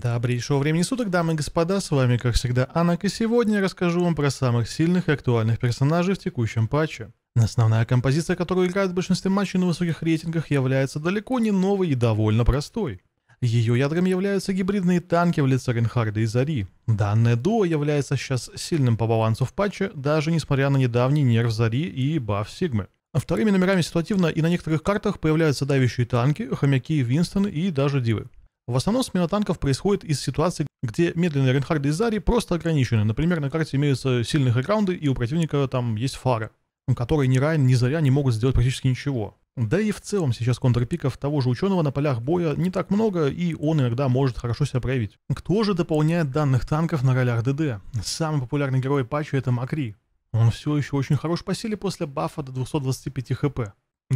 Добрейшего времени суток, дамы и господа, с вами, как всегда, Анак, и сегодня я расскажу вам про самых сильных и актуальных персонажей в текущем патче. Основная композиция, которую играют в большинстве матчей на высоких рейтингах, является далеко не новой и довольно простой. Ее ядром являются гибридные танки в лице Ренхарда и Зари. Данное дуо является сейчас сильным по балансу в патче, даже несмотря на недавний нерв Зари и баф Сигмы. Вторыми номерами ситуативно и на некоторых картах появляются давящие танки, хомяки, Винстоны и даже Дивы. В основном смена танков происходит из ситуации, где медленные Ренхарды и Зари просто ограничены. Например, на карте имеются сильные хэкграунды, и у противника там есть фара, которые ни Райн, ни Заря не могут сделать практически ничего. Да и в целом сейчас контрпиков того же ученого на полях боя не так много, и он иногда может хорошо себя проявить. Кто же дополняет данных танков на ролях ДД? Самый популярный герой патча это Макри. Он все еще очень хорош по силе после бафа до 225 хп.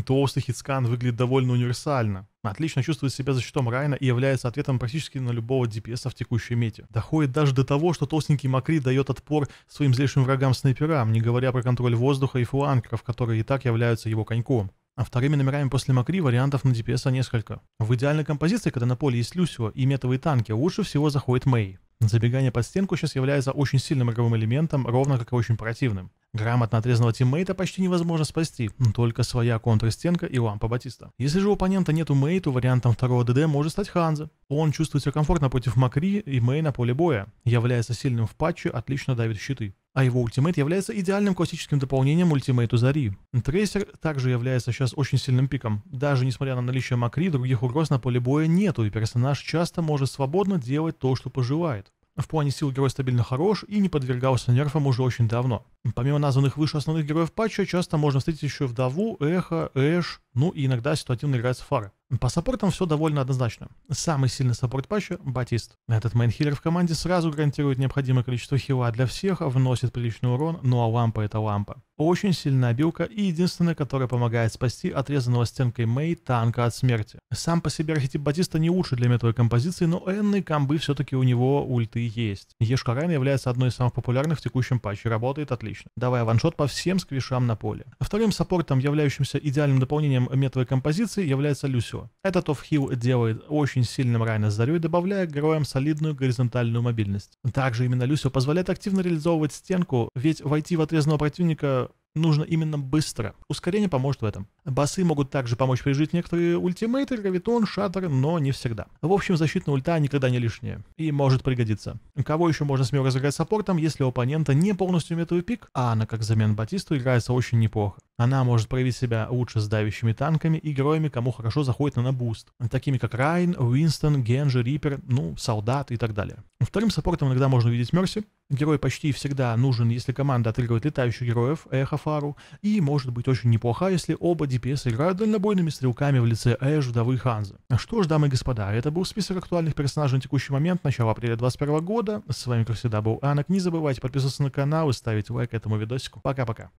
Толстый хитскан выглядит довольно универсально. Отлично чувствует себя за счетом Райна и является ответом практически на любого DPS в текущей мете. Доходит даже до того, что толстенький Макри дает отпор своим злейшим врагам-снайперам, не говоря про контроль воздуха и фуанкеров, которые и так являются его коньком. А вторыми номерами после Макри вариантов на DPS несколько. В идеальной композиции, когда на поле есть Люсио и метовые танки, лучше всего заходит Мэй. Забегание под стенку сейчас является очень сильным игровым элементом, ровно как и очень противным. Грамотно отрезанного тиммейта почти невозможно спасти, только своя контрстенка и лампа Батиста. Если же у оппонента нету мэй, то вариантом второго ДД может стать Ханза. Он чувствует себя комфортно против Макри и мэй на поле боя, является сильным в патче, отлично давит щиты а его ультимейт является идеальным классическим дополнением ультимейту Зари. Трейсер также является сейчас очень сильным пиком. Даже несмотря на наличие Макри, других угроз на поле боя нету, и персонаж часто может свободно делать то, что пожелает в плане сил герой стабильно хорош и не подвергался нерфам уже очень давно. Помимо названных выше основных героев патча, часто можно встретить еще Вдову, Эхо, Эш, ну и иногда ситуативно играет с Фары. По саппортам все довольно однозначно. Самый сильный саппорт патча — Батист. Этот мейнхиллер в команде сразу гарантирует необходимое количество хила для всех, вносит приличный урон, ну а лампа — это лампа. Очень сильная билка и единственная, которая помогает спасти отрезанного стенкой Мэй танка от смерти. Сам по себе архетип Батиста не лучше для метовой композиции, но энные комбы все-таки у него ульты есть. Ешка Райна является одной из самых популярных в текущем патче, работает отлично, давая ваншот по всем сквишам на поле. Вторым саппортом, являющимся идеальным дополнением метовой композиции, является Люсио все. Этот офхил делает очень сильным Райна Зарю, добавляя героям солидную горизонтальную мобильность. Также именно Люсио позволяет активно реализовывать стенку, ведь войти в отрезанного противника нужно именно быстро. Ускорение поможет в этом. Басы могут также помочь пережить некоторые ультимейты, гравитон, шаттер, но не всегда. В общем, защитная ульта никогда не лишняя и может пригодиться. Кого еще можно смело разыграть саппортом, если у оппонента не полностью метовый пик, а она как замен Батисту играется очень неплохо. Она может проявить себя лучше с давящими танками и героями, кому хорошо заходит на набуст, такими как Райн, Уинстон, Генджи, Риппер, ну, Солдат и так далее. Вторым саппортом иногда можно увидеть Мерси, Герой почти всегда нужен, если команда отыгрывает летающих героев, эхофару, и может быть очень неплохо, если оба ДПС играют дальнобойными стрелками в лице Эш, вдовы и Ханзы. А что ж, дамы и господа, это был список актуальных персонажей на текущий момент, начало апреля 2021 года. С вами, как всегда, был Анак. Не забывайте подписываться на канал и ставить лайк этому видосику. Пока-пока.